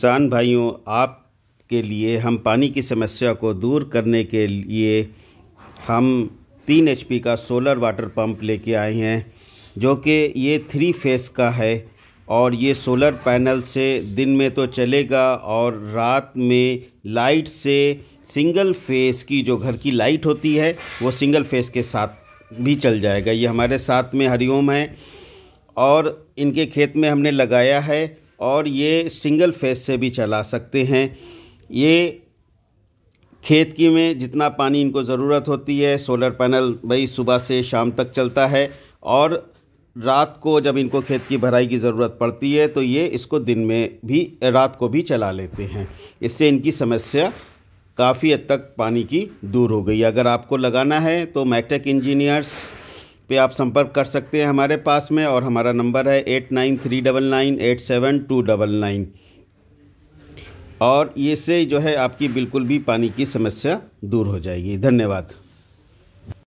किसान भाइयों आप के लिए हम पानी की समस्या को दूर करने के लिए हम तीन एच का सोलर वाटर पंप लेके आए हैं जो कि ये थ्री फेस का है और ये सोलर पैनल से दिन में तो चलेगा और रात में लाइट से सिंगल फेस की जो घर की लाइट होती है वो सिंगल फेस के साथ भी चल जाएगा ये हमारे साथ में हरिओम है और इनके खेत में हमने लगाया है और ये सिंगल फेज से भी चला सकते हैं ये खेत की में जितना पानी इनको ज़रूरत होती है सोलर पैनल भाई सुबह से शाम तक चलता है और रात को जब इनको खेत की भराई की ज़रूरत पड़ती है तो ये इसको दिन में भी रात को भी चला लेते हैं इससे इनकी समस्या काफ़ी हद तक पानी की दूर हो गई अगर आपको लगाना है तो मैकटेक इंजीनियर्स पे आप संपर्क कर सकते हैं हमारे पास में और हमारा नंबर है eight nine three double nine eight seven two double nine और ये से जो है आपकी बिल्कुल भी पानी की समस्या दूर हो जाएगी धन्यवाद